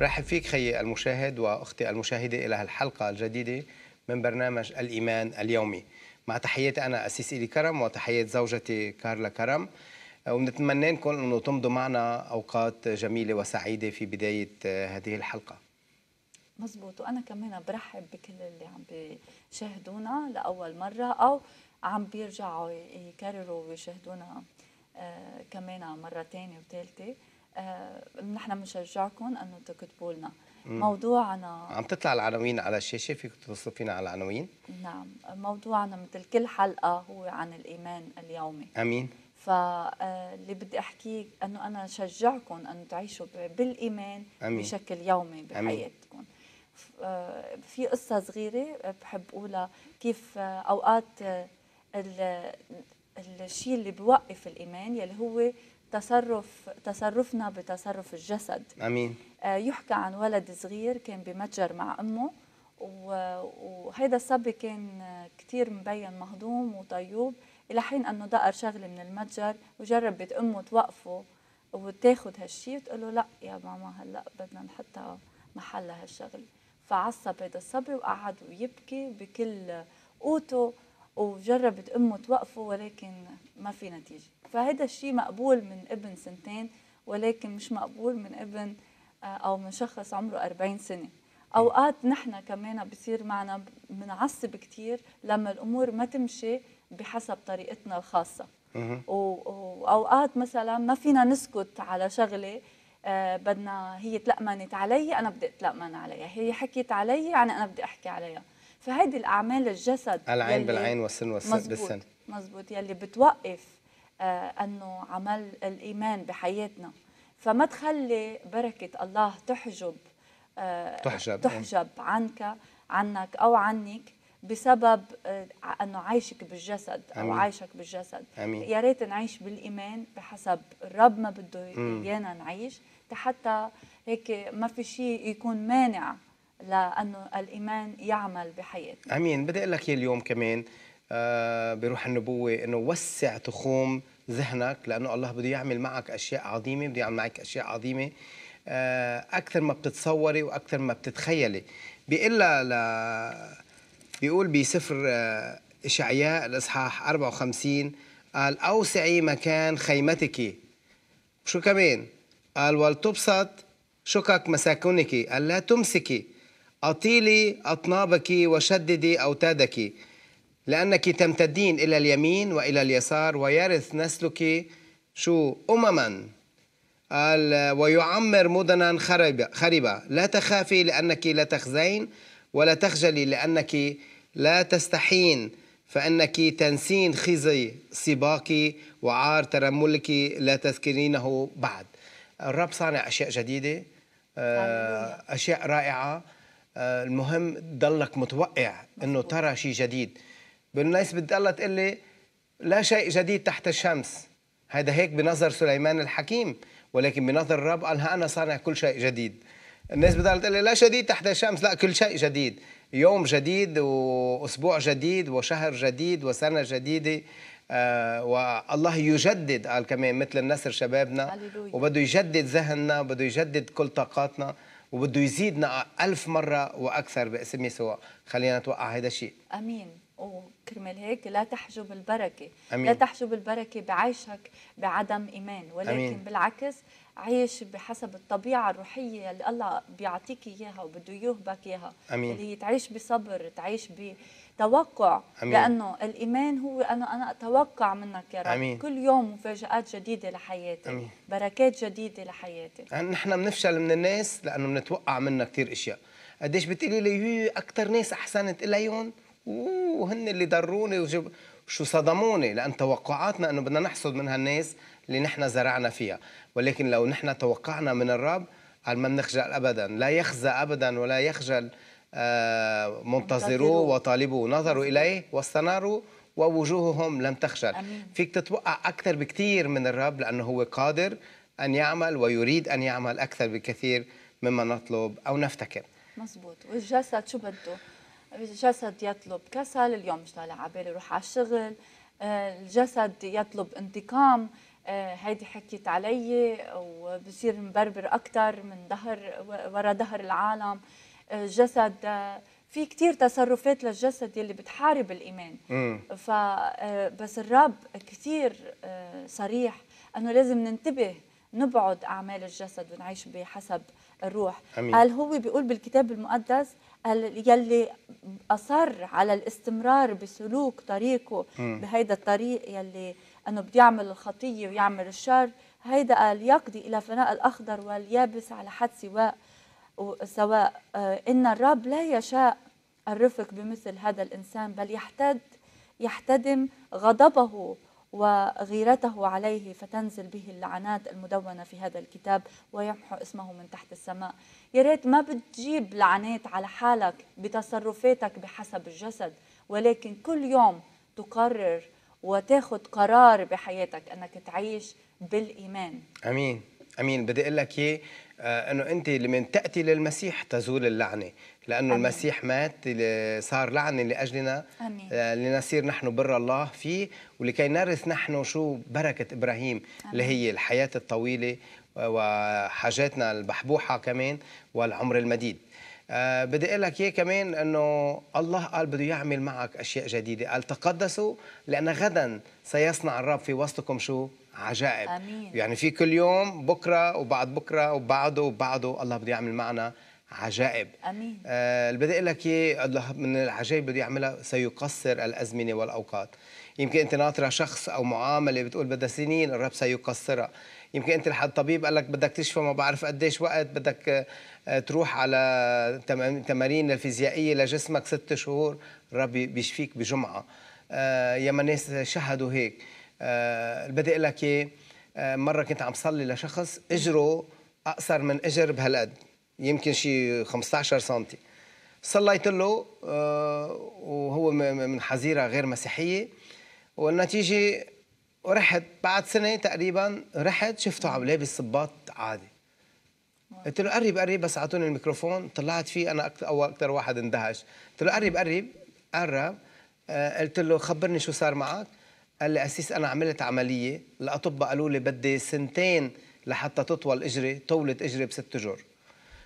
برحب فيك خيي المشاهد واختي المشاهده الى الحلقه الجديده من برنامج الايمان اليومي مع تحياتي انا اسيس الي كرم وتحيات زوجتي كارلا كرم آه، ونتمنى لكم انه تمضوا معنا اوقات جميله وسعيده في بدايه آه، هذه الحلقه مزبوط وانا كمان برحب بكل اللي عم بيشاهدونا لاول مره او عم بيرجعوا يكرروا ويشاهدونا آه، كمان مره ثانيه وثالثه نحن بنشجعكم انه تكتبوا لنا موضوعنا عم تطلع العناوين على الشاشه فيك توصل فينا على العناوين نعم موضوعنا مثل كل حلقه هو عن الايمان اليومي امين فاللي بدي احكيه انه انا شجعكم انه تعيشوا بالايمان أمين. بشكل يومي بحياتكم آه، في قصه صغيره بحب اقولها كيف آه، اوقات آه، الشيء اللي بوقف الايمان يلي هو تصرف تصرفنا بتصرف الجسد امين يحكى عن ولد صغير كان بمتجر مع امه وهيدا الصبي كان كثير مبين مهضوم وطيوب الى حين انه دقر شغله من المتجر وجربت امه توقفه وتاخذ هالشيء وتقول له لا يا ماما هلا بدنا نحطها محل هالشغله فعصب هيدا الصبي وقعد ويبكي بكل قوته وجربت امه توقفه ولكن ما في نتيجه فهذا الشيء مقبول من ابن سنتين ولكن مش مقبول من ابن آه، او من شخص عمره 40 سنه اوقات نحن كمان بصير معنا بنعصب كثير لما الامور ما تمشي بحسب طريقتنا الخاصه واوقات مثلا ما فينا نسكت على شغله أه بدنا هي تلأمنت علي انا بدي اتلأمن عليها هي حكيت علي يعني انا بدي احكي عليها فهيدي الاعمال الجسد العين بالعين والسن والسن مزبوط بالسن مزبوط يلي بتوقف آه انه عمل الايمان بحياتنا فما تخلي بركه الله تحجب آه تحجب تحجب عنك عنك او عنك بسبب آه، انه عايشك بالجسد او أمين. عايشك بالجسد أمين. يا ريت نعيش بالايمان بحسب الرب ما بده ايانا نعيش حتى هيك ما في شيء يكون مانع لانه الايمان يعمل بحياتنا امين بدي اقول لك اليوم كمان آه، بروح النبوه انه وسع تخوم ذهنك لانه الله بده يعمل معك اشياء عظيمه بده يعمل معك اشياء عظيمه آه، اكثر ما بتتصوري واكثر ما بتتخيلي بيقول بيقول بسفر آه، إشعياء الإصحاح 54 قال أوسعي مكان خيمتك شو كمان قال ولتبسط شقق مساكنك قال لا تمسكي أطيلي أطنابك وشددي أوتادك لأنك تمتدين إلى اليمين وإلى اليسار ويرث نسلك شو أمما قال ويعمر مدنا خربة, خربة لا تخافي لأنك لا تخزين ولا تخجلي لأنك لا تستحين فإنك تنسين خزي سباقك وعار ترملك لا تذكرينه بعد الرب صانع أشياء جديدة آه، أشياء رائعة آه، المهم ضلك متوقع انه ترى شيء جديد بالناس بدي الله تقول لي لا شيء جديد تحت الشمس هذا هيك بنظر سليمان الحكيم ولكن بنظر الرب قال انا صانع كل شيء جديد الناس تقول لا شديد تحت الشمس لا كل شيء جديد يوم جديد واسبوع جديد وشهر جديد وسنه جديده آه والله يجدد قال كمان مثل النسر شبابنا وبده يجدد ذهننا بده يجدد كل طاقاتنا وبده يزيدنا ألف مرة وأكثر باسم يسوع خلينا نتوقع هذا الشيء أمين وكرمال هيك لا تحجب البركة أمين. لا تحجب البركة بعيشك بعدم إيمان ولكن أمين. بالعكس عايش بحسب الطبيعة الروحية اللي الله بيعطيك إياها وبده يهبك إياها أمين. اللي هي تعيش بصبر تعيش بتوقع أمين. لأنه الإيمان هو أنه أنا أتوقع منك يا رب أمين. كل يوم مفاجآت جديدة لحياتي أمين. بركات جديدة لحياتي يعني نحن بنفشل من الناس لأنه بنتوقع منها كثير أشياء قديش بتقولي لي أكثر ناس أحسنت إليهم وهن اللي ضروني وشو شو صدموني لأن توقعاتنا أنه بدنا نحصد من هالناس اللي نحن زرعنا فيها ولكن لو نحن توقعنا من الرب قال ما بنخجل أبدا لا يخزى أبدا ولا يخجل آه، منتظروه وطالبوه نظروا إليه واستناروا ووجوههم لم تخجل أمين. فيك تتوقع أكثر بكثير من الرب لأنه هو قادر أن يعمل ويريد أن يعمل أكثر بكثير مما نطلب أو نفتكر مزبوط والجسد شو بده الجسد يطلب كسل اليوم مش طالع على بالي روح على الشغل آه، الجسد يطلب انتقام هيدي آه، حكيت علي وبصير مبربر اكثر من ظهر ورا ظهر العالم آه، جسد آه، في كثير تصرفات للجسد يلي بتحارب الإيمان ف بس الرب كثير صريح أنه لازم ننتبه نبعد أعمال الجسد ونعيش بحسب الروح أمين. قال هو بيقول بالكتاب المقدس قال يلي أصر على الاستمرار بسلوك طريقه بهيدا الطريق يلي أنه بده يعمل الخطية ويعمل الشر هيدا قال يقضي إلى فناء الأخضر واليابس على حد سواء سواء آه، إن الرب لا يشاء الرفق بمثل هذا الإنسان بل يحتد يحتدم غضبه وغيرته عليه فتنزل به اللعنات المدونة في هذا الكتاب ويمحو اسمه من تحت السماء يا ريت ما بتجيب لعنات على حالك بتصرفاتك بحسب الجسد ولكن كل يوم تقرر وتاخد قرار بحياتك انك تعيش بالايمان امين امين بدي اقول لك ايه آه، انه انت لمن تاتي للمسيح تزول اللعنه لانه المسيح مات صار لعنه لاجلنا أمين. آه، لنصير نحن بر الله فيه ولكي نرث نحن شو بركه ابراهيم أمين. اللي هي الحياه الطويله وحاجاتنا البحبوحه كمان والعمر المديد آه، بدي اقول لك اياه كمان انه الله قال بده يعمل معك اشياء جديده، قال تقدسوا لان غدا سيصنع الرب في وسطكم شو؟ عجائب أمين. يعني في كل يوم بكره وبعد بكره وبعده وبعده الله بده يعمل معنا عجائب امين آه، اللي بدي اقول لك اياه من العجائب بده يعملها سيقصر الازمنه والاوقات يمكن انت ناطره شخص او معامله بتقول بدها سنين الرب سيقصرها يمكن انت الطبيب طبيب قال لك بدك تشفى ما بعرف قديش وقت بدك آه، آه، تروح على تمارين الفيزيائيه لجسمك ست شهور ربي بيشفيك بجمعه آه، ياما ناس شهدوا هيك اللي بدي اقول لك إيه؟ مره كنت عم صلي لشخص اجره اقصر من اجر بهالقد يمكن شي 15 سم صليت له وهو من حظيره غير مسيحيه والنتيجه ورحت بعد سنه تقريبا رحت شفته عم لابس صباط عادي قلت له قرب قرب بس اعطوني الميكروفون طلعت فيه انا اول اكثر واحد اندهش قلت له قرب قرب قرب آه، قلت له خبرني شو صار معك قال لي اسيس انا عملت عمليه الاطباء قالوا لي بدي سنتين لحتى تطول اجري طولت اجري بست اشهر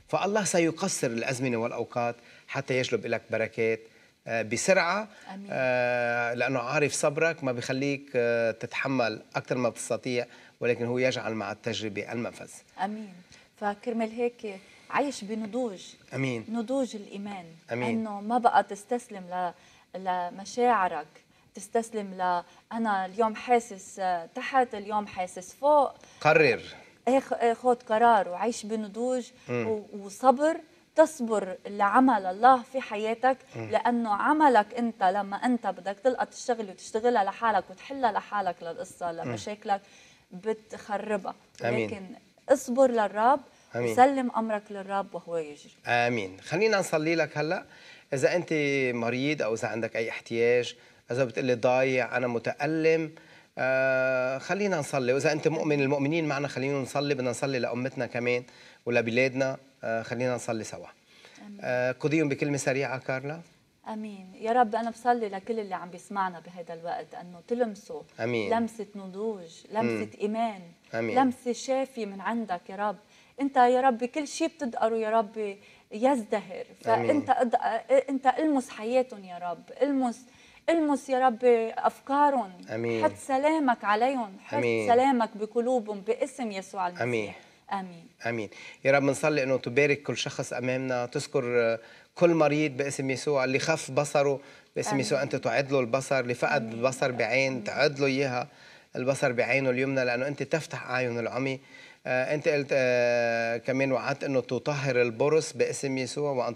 فالله سيقصر الازمنه والاوقات حتى يجلب لك بركات آه، بسرعه أمين. آه، لانه عارف صبرك ما بخليك آه، تتحمل اكثر ما بتستطيع ولكن هو يجعل مع التجربه المنفذ امين فكرمال هيك عايش بنضوج امين نضوج الايمان أمين. انه ما بقى تستسلم لمشاعرك تستسلم ل انا اليوم حاسس تحت اليوم حاسس فوق قرر خذ قرار وعيش بنضوج م. وصبر تصبر لعمل الله في حياتك لانه عملك انت لما انت بدك تلقط الشغل وتشتغلها لحالك وتحلها لحالك للقصه لمشاكلك بتخربها أمين. لكن اصبر للرب وسلم امرك للرب وهو يجري امين خلينا نصلي لك هلا اذا انت مريض او اذا عندك اي احتياج اذا بتقلي ضايع انا متالم آه خلينا نصلي واذا انت مؤمن المؤمنين معنا خلينا نصلي بدنا نصلي لامتنا كمان ولبلادنا آه، خلينا نصلي سوا آه، قضيهم بكلمه سريعه كارلا امين يا رب انا بصلي لكل اللي عم بيسمعنا بهذا الوقت انه تلمسوا أمين. لمسه نضوج لمسه مم. ايمان أمين. لمسه شافي من عندك يا رب انت يا رب كل شيء بتدقره يا رب يزدهر فانت أد... آه، انت المس حياتهم يا رب المس المس يا رب افكارهم أمين. حط سلامك عليهم حط سلامك بقلوبهم باسم يسوع المسيح أمين. امين امين يا رب بنصلي انه تبارك كل شخص امامنا تذكر آه، كل مريض باسم يسوع اللي خف بصره باسم أمين. يسوع انت تعد له البصر اللي فقد البصر بعين تعد له اياها البصر بعينه اليمنى لانه انت تفتح اعين العمي آه انت قلت آه كمان وعدت انه تطهر البرص باسم يسوع وان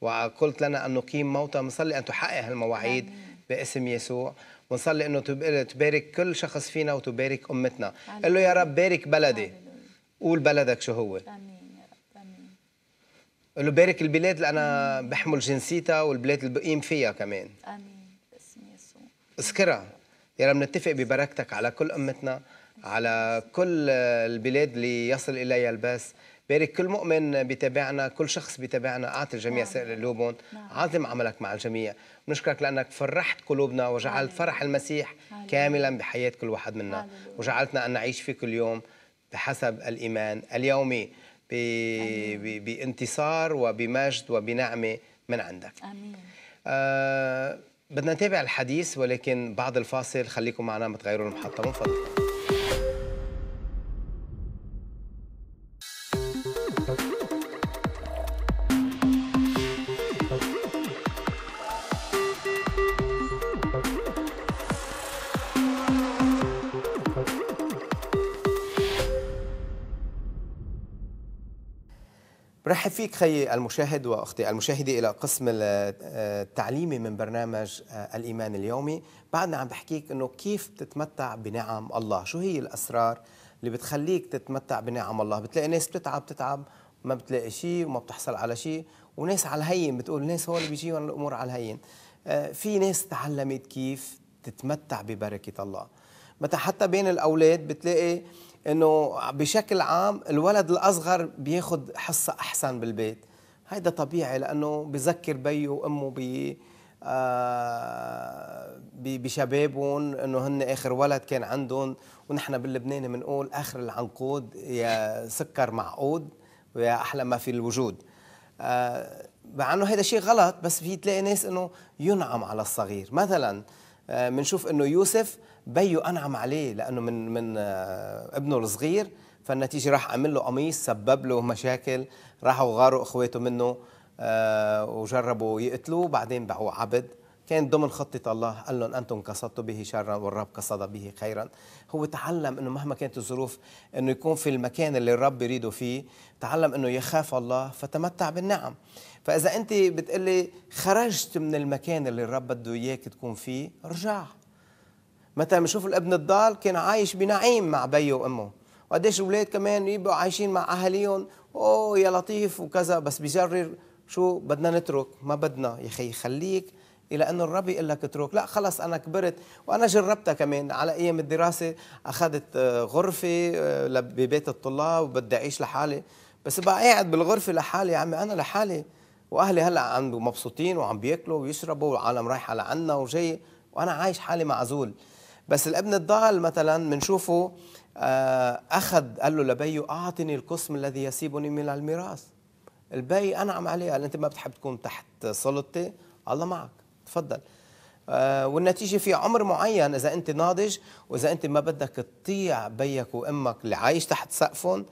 وقلت لنا ان نقيم موتى بنصلي ان تحقق هالمواعيد باسم يسوع ونصلي انه تبارك كل شخص فينا وتبارك امتنا قل له يا رب بارك بلدي أمين. قول بلدك شو هو امين يا رب امين له بارك البلاد اللي انا بحمل جنسيتها والبلاد اللي بقيم فيها كمان امين باسم يسوع اذكرها يا رب نتفق ببركتك على كل امتنا على كل البلاد اللي يصل اليها الباس بارك كل مؤمن بتابعنا كل شخص بتابعنا اعطي الجميع نعم. سائر قلوبهم نعم. عظم عملك مع الجميع بنشكرك لانك فرحت قلوبنا وجعلت فرح المسيح كاملا بحياه كل واحد منا وجعلتنا ان نعيش فيه كل يوم بحسب الإيمان اليومي ب... ب... بانتصار وبمجد وبنعمة من عندك آمين آه بدنا نتابع الحديث ولكن بعد الفاصل خليكم معنا ما تغيروا المحطة من فضلكم برحب فيك خي المشاهد واختي المشاهده الى قسم آه، التعليمي من برنامج آه، الايمان اليومي، بعدنا عم بحكيك انه كيف تتمتع بنعم الله، شو هي الاسرار اللي بتخليك تتمتع بنعم الله، بتلاقي ناس بتتعب بتتعب ما بتلاقي شيء وما بتحصل على شيء، وناس على الهين بتقول ناس اللي بيجيهم الامور على الهين. آه، في ناس تعلمت كيف تتمتع ببركه الله. متى حتى بين الاولاد بتلاقي انه بشكل عام الولد الاصغر بياخذ حصه احسن بالبيت هيدا طبيعي لانه بذكر بيه وامه ب بي آه بشبابهم انه هن اخر ولد كان عندهم ونحن باللبناني بنقول اخر العنقود يا سكر معقود ويا احلى ما في الوجود آه مع انه هذا شيء غلط بس في تلاقي ناس انه ينعم على الصغير مثلا بنشوف آه، انه يوسف بيو انعم عليه لانه من من آه، ابنه الصغير فالنتيجه راح عمل له قميص سبب له مشاكل راحوا غاروا اخواته منه آه، وجربوا يقتلوه بعدين باعوه عبد كان ضمن خطة الله قال لهم أنتم قصدتوا به شرا والرب قصد به خيرا هو تعلم أنه مهما كانت الظروف أنه يكون في المكان اللي الرب يريده فيه تعلم أنه يخاف الله فتمتع بالنعم فاذا انت بتقلي خرجت من المكان اللي الرب بده اياك تكون فيه رجع متى بنشوف الابن الضال كان عايش بنعيم مع بيه وامه وقديش الاولاد كمان يبقوا عايشين مع اهاليهم اوه يا لطيف وكذا بس بيجرر شو بدنا نترك ما بدنا يا اخي خليك الى انه الرب يقول لك اترك لا خلص انا كبرت وانا جربتها كمان على ايام الدراسه اخذت آه، غرفه ببيت آه، الطلاب وبدي اعيش لحالي بس بقى قاعد بالغرفه لحالي يا عمي انا لحالي واهلي هلا عنده مبسوطين وعم بياكلوا ويشربوا والعالم رايحه على عنا وجاي وانا عايش حالي معزول بس الابن الضال مثلا بنشوفه آه، اخذ قال له لبيه اعطني القسم الذي يسيبني من الميراث البي انعم عليه قال انت ما بتحب تكون تحت سلطتي الله معك تفضل آه، والنتيجه في عمر معين اذا انت ناضج واذا انت ما بدك تطيع بيك وامك اللي عايش تحت سقفهم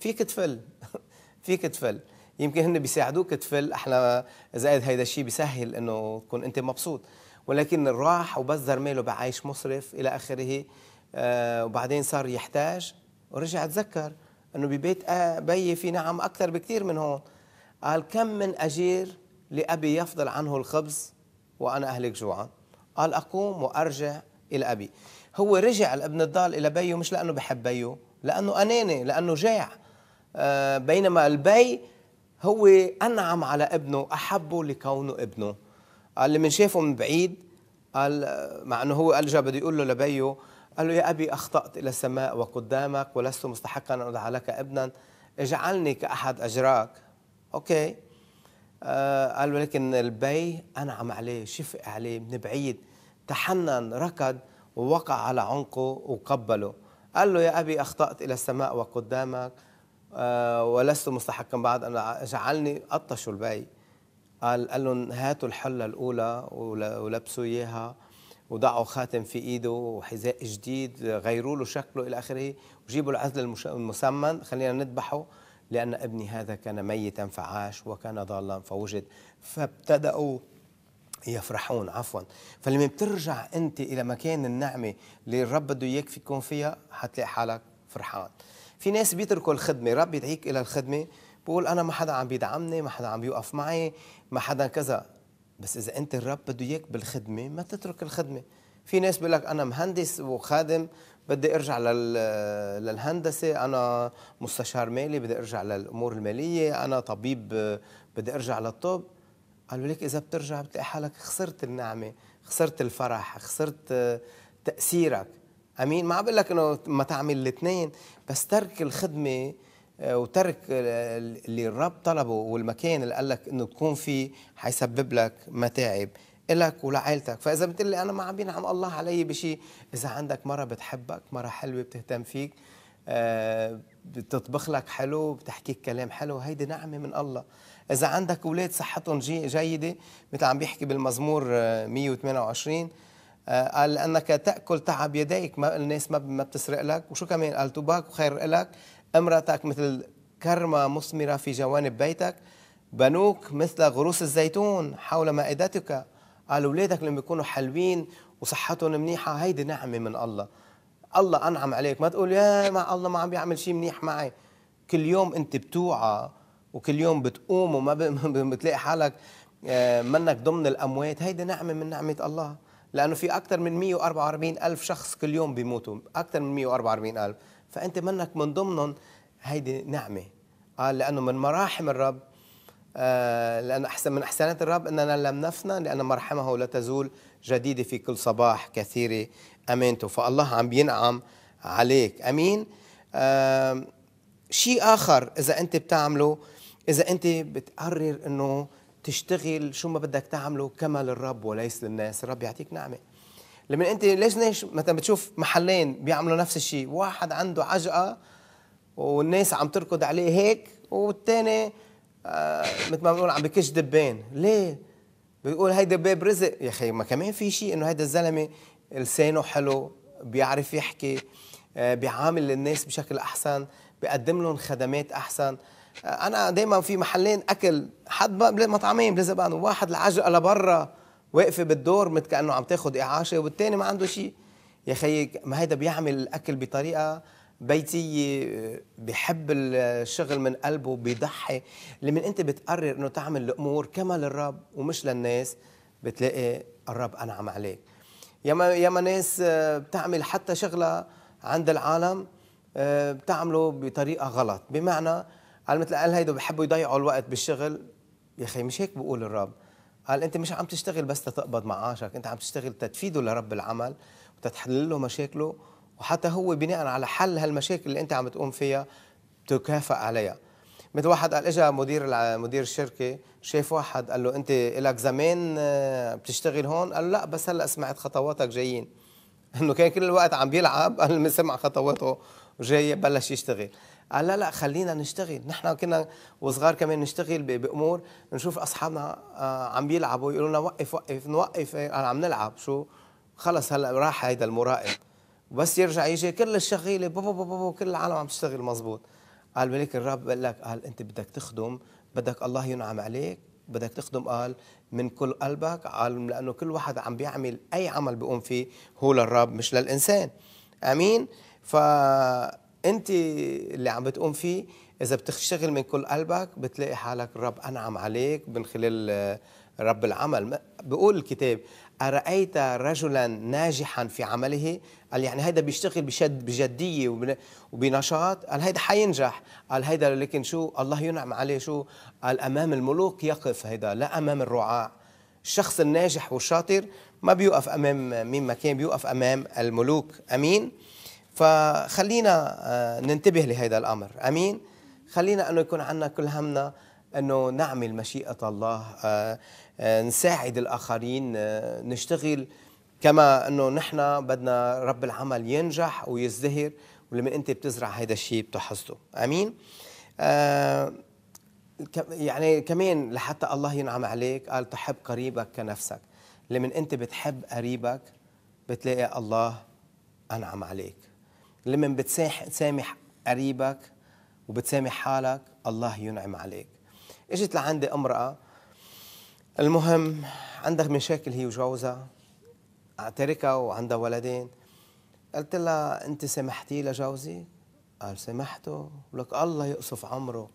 فيك تفل فيك تفل يمكن هن بيساعدوك تفل احنا زائد هيدا الشيء بيسهل انه تكون انت مبسوط ولكن راح وبذر ماله بعيش مصرف الى اخره آه وبعدين صار يحتاج ورجع تذكر انه ببيت آه بيي في نعم اكثر بكثير من هون قال كم من اجير لابي يفضل عنه الخبز وانا اهلك جوعا قال اقوم وارجع الى ابي هو رجع الابن الضال الى بيه مش لانه بحب بيه لانه اناني لانه جاع آه، بينما البي هو أنعم على ابنه أحبه لكونه ابنه قال لي من شافه من بعيد قال مع أنه هو قال بده يقول له لبيه قال له يا أبي أخطأت إلى السماء وقدامك ولست مستحقا أن أدعى لك ابنا اجعلني كأحد أجراك أوكي آه قال ولكن البي أنعم عليه شفق عليه من بعيد تحنن ركض ووقع على عنقه وقبله قال له يا أبي أخطأت إلى السماء وقدامك آه، ولست مستحقا بعد أن جعلني قطشوا البي قال, قال لهم هاتوا الحلة الأولى ولبسوا إياها وضعوا خاتم في ايده وحذاء جديد غيروا له شكله الى اخره وجيبوا العزل المسمن خلينا نذبحه لان ابني هذا كان ميتا فعاش وكان ضالا فوجد فابتدأوا يفرحون عفوا فلما بترجع انت الى مكان النعمه اللي الرب بده اياك يكون فيها حتلاقي حالك فرحان في ناس بيتركوا الخدمه رب يدعيك الى الخدمه بقول انا ما حدا عم بيدعمني ما حدا عم بيوقف معي ما حدا كذا بس اذا انت الرب بده اياك بالخدمه ما تترك الخدمه في ناس بيقول لك انا مهندس وخادم بدي ارجع للهندسه انا مستشار مالي بدي ارجع للامور الماليه انا طبيب بدي ارجع للطب قالوا لك اذا بترجع بتلاقي حالك خسرت النعمه خسرت الفرح خسرت تاثيرك امين ما بقول لك انه ما تعمل الاثنين بس ترك الخدمه آه، وترك اللي الرب طلبه والمكان اللي قال لك انه تكون فيه حيسبب لك متاعب إلك ولعائلتك فإذا بتقول لي أنا ما عم بينعم الله علي بشيء إذا عندك مرة بتحبك مرة حلوة بتهتم فيك آه، بتطبخ لك حلو بتحكيك كلام حلو هيدي نعمة من الله إذا عندك أولاد صحتهم جيدة مثل عم بيحكي بالمزمور 128 آه، آه، قال لأنك تأكل تعب يديك ما الناس ما ما بتسرق لك وشو كمان قال تباك وخير لك امراتك مثل كرمة مثمرة في جوانب بيتك بنوك مثل غروس الزيتون حول مائدتك قال أولادك لما يكونوا حلوين وصحتهم منيحة هيدي نعمة من الله الله أنعم عليك ما تقول يا ما الله ما عم بيعمل شيء منيح معي كل يوم أنت بتوعى وكل يوم بتقوم وما بتلاقي حالك آه، منك ضمن الأموات هيدي نعمة من نعمة الله لانه في اكثر من 144 الف شخص كل يوم بيموتوا اكثر من 144 الف فانت منك من ضمنهم هيدي نعمه قال لانه من مراحم الرب لانه لأن أحسن من أحسانات الرب أننا لم نفنى لأن مرحمه لا تزول جديدة في كل صباح كثيرة أمانته فالله عم بينعم عليك أمين شيء آخر إذا أنت بتعمله إذا أنت بتقرر أنه تشتغل شو ما بدك تعمله كما للرب وليس للناس الرب يعطيك نعمه لما انت ليش ليش مثلا بتشوف محلين بيعملوا نفس الشيء واحد عنده عجقه والناس عم تركض عليه هيك والثاني آه مثل ما بنقول عم بكش دبان ليه بيقول هيدا باب رزق يا اخي ما كمان في شيء انه هيدا الزلمه لسانه حلو بيعرف يحكي آه بيعامل الناس بشكل احسن بيقدم لهم خدمات احسن انا دائما في محلين اكل حد مطعمين بلزبان واحد العجقه لبرا واقفه بالدور مثل كانه عم تاخذ اعاشه والثاني ما عنده شيء يا خيي ما هيدا بيعمل الاكل بطريقه بيتية بحب الشغل من قلبه بيضحي لمن انت بتقرر انه تعمل الامور كما للرب ومش للناس بتلاقي الرب انعم عليك ياما ياما ناس آه، بتعمل حتى شغله عند العالم آه، بتعمله بطريقه غلط بمعنى قال مثل قال هيدا بحبوا يضيعوا الوقت بالشغل يا اخي مش هيك بقول الرب قال انت مش عم تشتغل بس تقبض معاشك انت عم تشتغل تتفيده لرب العمل وتتحلل له مشاكله وحتى هو بناء على حل هالمشاكل اللي انت عم تقوم فيها تكافئ عليها مثل واحد قال اجى مدير مدير الشركه شاف واحد قال له انت لك زمان آه، بتشتغل هون قال له لا بس هلا سمعت خطواتك جايين انه كان كل الوقت عم بيلعب قال سمع خطواته جاي بلش يشتغل قال لا لا خلينا نشتغل نحن كنا وصغار كمان نشتغل بامور نشوف اصحابنا آه، عم بيلعبوا يقولوا لنا وقف وقف نوقف عم نلعب شو خلص هلا راح هيدا المراقب بس يرجع يجي كل الشغيله بابا بابا كل العالم عم تشتغل مزبوط قال ملك الرب قال لك قال انت بدك تخدم بدك الله ينعم عليك بدك تخدم قال من كل قلبك قال لانه كل واحد عم بيعمل اي عمل بيقوم فيه هو للرب مش للانسان امين ف انت اللي عم بتقوم فيه اذا بتشتغل من كل قلبك بتلاقي حالك الرب انعم عليك من خلال آه، رب العمل بقول الكتاب أرأيت رجلا ناجحا في عمله قال يعني هيدا بيشتغل بشد بجدية وبنشاط قال هيدا حينجح قال هيدا لكن شو الله ينعم عليه شو قال أمام الملوك يقف هيدا لا أمام الرعاع الشخص الناجح والشاطر ما بيوقف أمام مين ما كان بيوقف أمام الملوك أمين فخلينا آه، ننتبه لهذا الامر امين خلينا انه يكون عندنا كل همنا انه نعمل مشيئه الله آه، آه، نساعد الاخرين نشتغل كما انه نحن بدنا رب العمل ينجح ويزدهر ولما انت بتزرع هذا الشيء بتحصده امين يعني كمان لحتى الله ينعم عليك قال تحب قريبك كنفسك لمن انت بتحب قريبك بتلاقي الله انعم عليك لما بتسامح قريبك وبتسامح حالك الله ينعم عليك اجت لعندي امرأة المهم عندها مشاكل هي وجوزها تركها وعندها ولدين قلت لها انت سمحتي لجوزي قال سامحته ولك الله يقصف عمره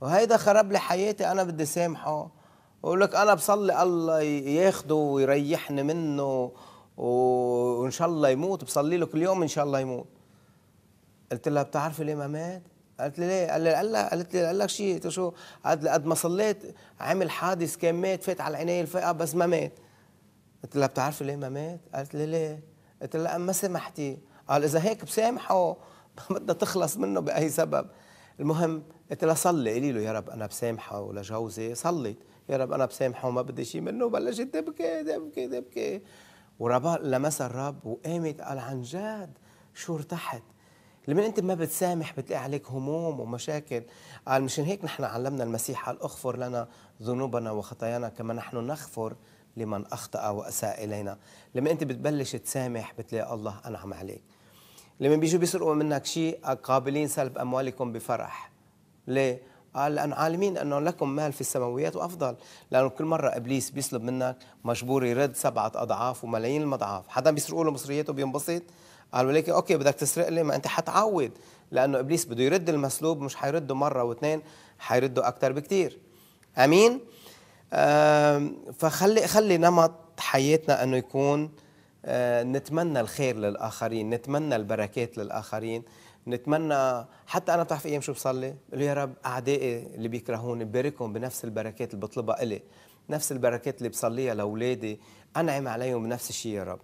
وهيدا خرب لي حياتي انا بدي سامحه ولك لك انا بصلي الله ياخده ويريحني منه وان شاء الله يموت بصلي له كل يوم ان شاء الله يموت قلت لها بتعرفي ليه ما مات؟ قالت لي ليه؟ قال لي قال لها قالت لي قال لك شيء قلت شو؟ قد قد ما صليت عمل حادث كان مات فات على العنايه الفقه آه، بس ما مات. قلت لها بتعرفي ليه ما مات؟ قالت لي ليه؟ قلت لها ما سامحتي قال اذا هيك بسامحه ما بدها تخلص منه باي سبب. المهم قلت لها صلي قولي له يا رب انا بسامحه ولجوزي صلت يا رب انا بسامحه وما بدي شيء منه وبلشت تبكي تبكي تبكي وربا لمسها الرب وقامت قال عن جد شو ارتحت لما انت ما بتسامح بتلاقي عليك هموم ومشاكل قال آه، مشان هيك نحن علمنا المسيح قال اغفر لنا ذنوبنا وخطايانا كما نحن نغفر لمن اخطا واساء الينا لما انت بتبلش تسامح بتلاقي الله انعم عليك لما بيجوا بيسرقوا منك شيء آه، قابلين سلب اموالكم بفرح ليه قال لأن عالمين أنه لكم مال في السماويات وأفضل لأنه كل مرة إبليس بيسلب منك مجبور يرد سبعة أضعاف وملايين المضاعف حدا بيسرقوا له مصرياته بينبسط قالوا لك اوكي بدك تسرق لي ما انت حتعوض لانه ابليس بده يرد المسلوب مش حيرده مره واثنين حيرده اكثر بكثير امين فخلي خلي نمط حياتنا انه يكون آه نتمنى الخير للاخرين نتمنى البركات للاخرين نتمنى حتى انا بتعرف ايام شو بصلي بقول يا رب اعدائي اللي بيكرهوني باركهم بنفس البركات اللي بطلبها الي نفس البركات اللي بصليها لاولادي انعم عليهم بنفس الشيء يا رب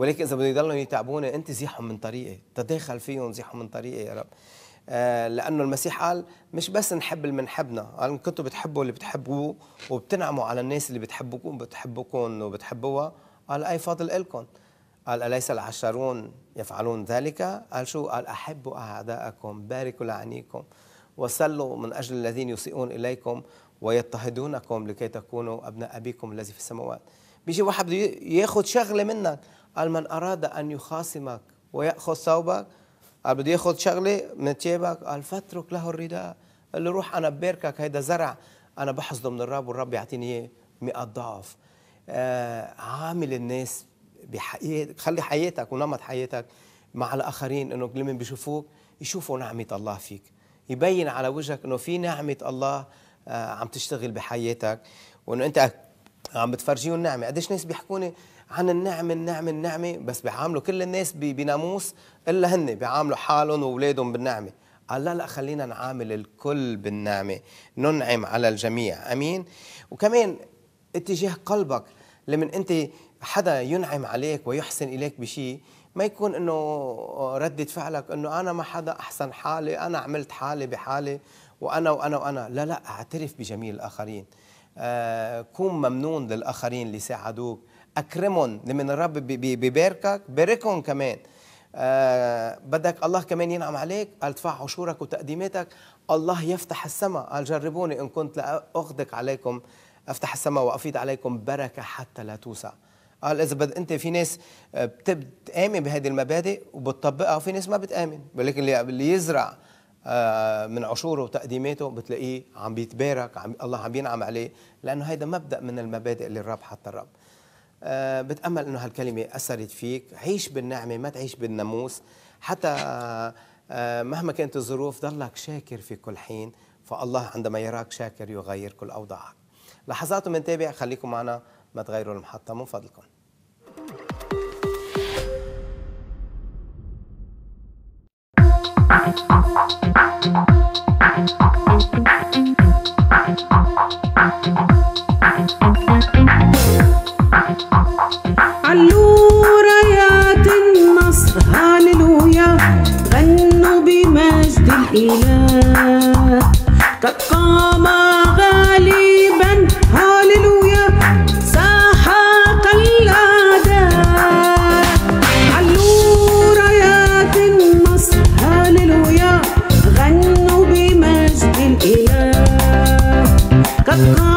ولكن اذا بده يضلوا يتعبونا انت زيحهم من طريقي تداخل فيهم زيحهم من طريقي يا رب آه لانه المسيح قال مش بس نحب اللي بنحبنا قال كنتوا بتحبوا اللي بتحبوه وبتنعموا على الناس اللي بتحبوكم بتحبوكم وبتحبوها قال اي فضل إلكم قال أليس العشرون يفعلون ذلك قال شو قال أحبوا أعداءكم باركوا لعنيكم وصلوا من أجل الذين يسيئون إليكم ويضطهدونكم لكي تكونوا أبناء أبيكم الذي في السماوات بيجي واحد بده ياخذ شغله منك قال من أراد أن يخاصمك ويأخذ ثوبك قال بده ياخذ شغله من ثيابك قال فاترك له الرداء قال له روح انا بباركك هيدا زرع انا بحصده من الرب والرب يعطيني اياه 100 ضعف آه عامل الناس بحقيقة خلي حياتك ونمط حياتك مع الاخرين انه لما بيشوفوك يشوفوا نعمه الله فيك يبين على وجهك انه في نعمه الله آه عم تشتغل بحياتك وانه انت عم بتفرجيهم نعمه قديش ناس بيحكوني عن النعمة النعمة النعمة بس بيعاملوا كل الناس بناموس إلا هن بيعاملوا حالهم وأولادهم بالنعمة قال لا لا خلينا نعامل الكل بالنعمة ننعم على الجميع أمين وكمان اتجاه قلبك لمن أنت حدا ينعم عليك ويحسن إليك بشيء ما يكون انه ردة فعلك انه انا ما حدا احسن حالي انا عملت حالي بحالي وانا وانا وانا لا لا اعترف بجميل الاخرين آه كون ممنون للاخرين اللي ساعدوك اكرمهم لمن الرب بيباركك باركهم كمان آه بدك الله كمان ينعم عليك قال ادفع عشورك وتقديماتك الله يفتح السماء قال جربوني ان كنت لاغدق عليكم افتح السماء وافيض عليكم بركه حتى لا توسع قال اذا بد انت في ناس آه، بتامن بهذه المبادئ وبتطبقها وفي ناس ما بتامن ولكن اللي يزرع آه، من عشوره وتقديماته بتلاقيه عم بيتبارك عم الله عم بينعم عليه لانه هيدا مبدا من المبادئ اللي الرب حط الرب آه، بتأمل أنه هالكلمة أثرت فيك عيش بالنعمة ما تعيش بالناموس حتى آه، مهما كانت الظروف ضلك شاكر في كل حين فالله عندما يراك شاكر يغير كل أوضاعك لحظات تابع خليكم معنا ما تغيروا المحطة من فضلكم Thank you. علورة يا تنمص هاللويا غنوا بمجد الإله قد قام غالبا هاللويا ساحة قلادة علورة يا تنمص هاللويا غنوا بمجد الإله قد قام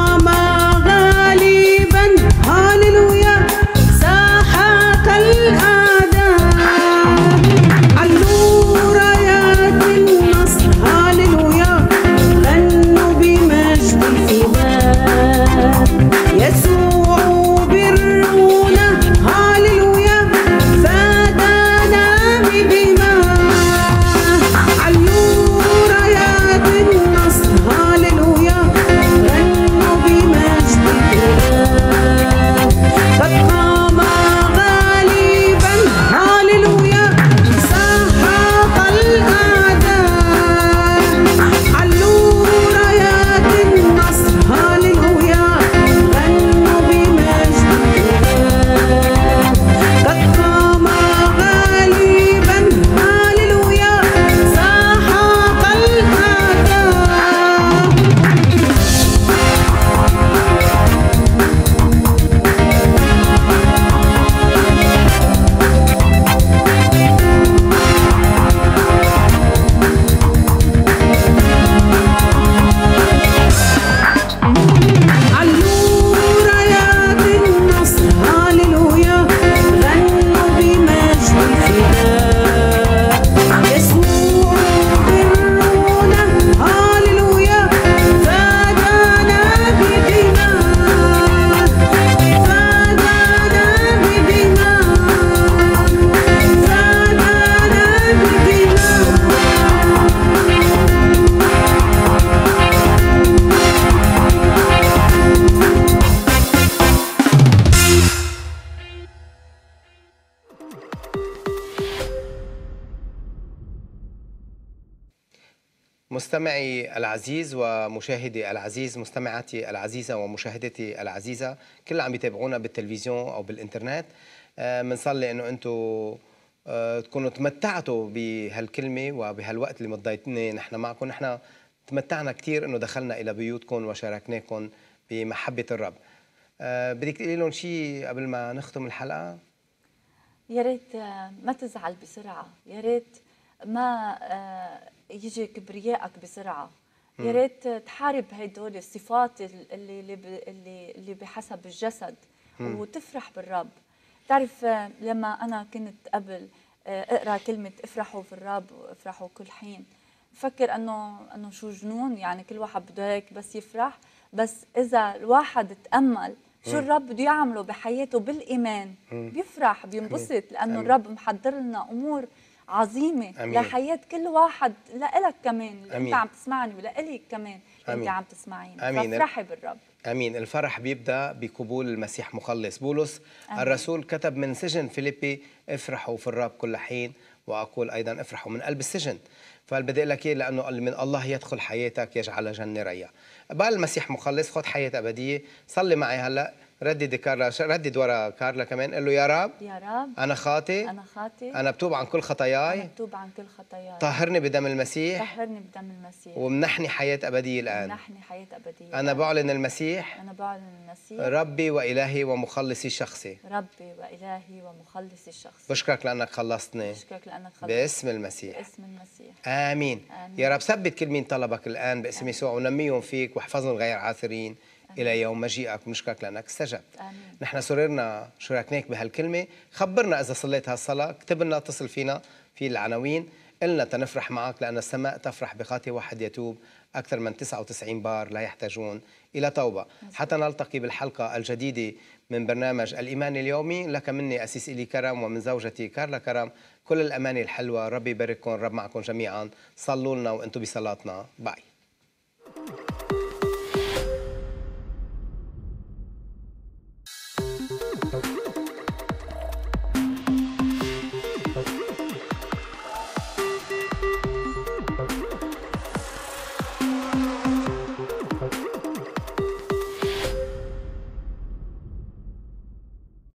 مستمعي العزيز ومشاهدي العزيز مستمعاتي العزيزة ومشاهدتي العزيزة كل عم يتابعونا بالتلفزيون أو بالإنترنت بنصلي آه، أنه أنتم آه، تكونوا تمتعتوا بهالكلمة وبهالوقت اللي مضيتني نحن معكم نحن تمتعنا كثير أنه دخلنا إلى بيوتكم وشاركناكم بمحبة الرب آه، بدك تقولي لهم شيء قبل ما نختم الحلقة؟ يا ريت ما تزعل بسرعة يا ريت ما يجي كبريائك بسرعه يا ريت تحارب هدول الصفات اللي اللي اللي بحسب الجسد مم. وتفرح بالرب تعرف آه، لما انا كنت قبل آه، اقرا كلمه افرحوا في الرب وافرحوا كل حين بفكر انه انه شو جنون يعني كل واحد بده هيك بس يفرح بس اذا الواحد تامل شو الرب بده يعمله بحياته بالايمان بيفرح بينبسط لانه أيوة. الرب محضر لنا امور عظيمه أمين. لحياه كل واحد لإلك كمان أمين. انت عم تسمعني ولإلك كمان أمين. انت عم تسمعين أمين. فافرحي بالرب امين الفرح بيبدا بقبول المسيح مخلص بولس أمين. الرسول كتب من سجن فيليبي افرحوا في الرب كل حين واقول ايضا افرحوا من قلب السجن فقال بدي لك ايه لانه من الله يدخل حياتك يجعل جنه ريا بقى المسيح مخلص خد حياه ابديه صلي معي هلا ردد كارلا ردد ورا كارلا كمان قال له يا رب يا رب انا خاطئ انا خاطئ انا بتوب عن كل خطاياي انا بتوب عن كل خطاياي طهرني بدم المسيح طهرني بدم المسيح ومنحني حياه ابديه الان منحني حياه ابديه انا بعلن المسيح انا بعلن المسيح ربي والهي ومخلصي الشخصي ربي والهي ومخلصي الشخصي بشكرك لانك خلصتني بشكرك لانك خلصتني باسم المسيح باسم المسيح امين, آمين. يا رب ثبت كل مين طلبك الان باسم يسوع ونميهم فيك واحفظهم غير عاثرين إلى يوم مجيئك بنشكرك لأنك استجبت آمين. نحن سررنا شاركناك بهالكلمة خبرنا إذا صليت هالصلاة اكتب لنا اتصل فينا في العناوين قلنا تنفرح معك لأن السماء تفرح بخاطئ واحد يتوب أكثر من 99 بار لا يحتاجون إلى توبة حتى نلتقي بالحلقة الجديدة من برنامج الإيمان اليومي لك مني أسيس إلي كرم ومن زوجتي كارلا كرم كل الأماني الحلوة ربي يبارككم رب معكم جميعا صلوا لنا وأنتم بصلاتنا باي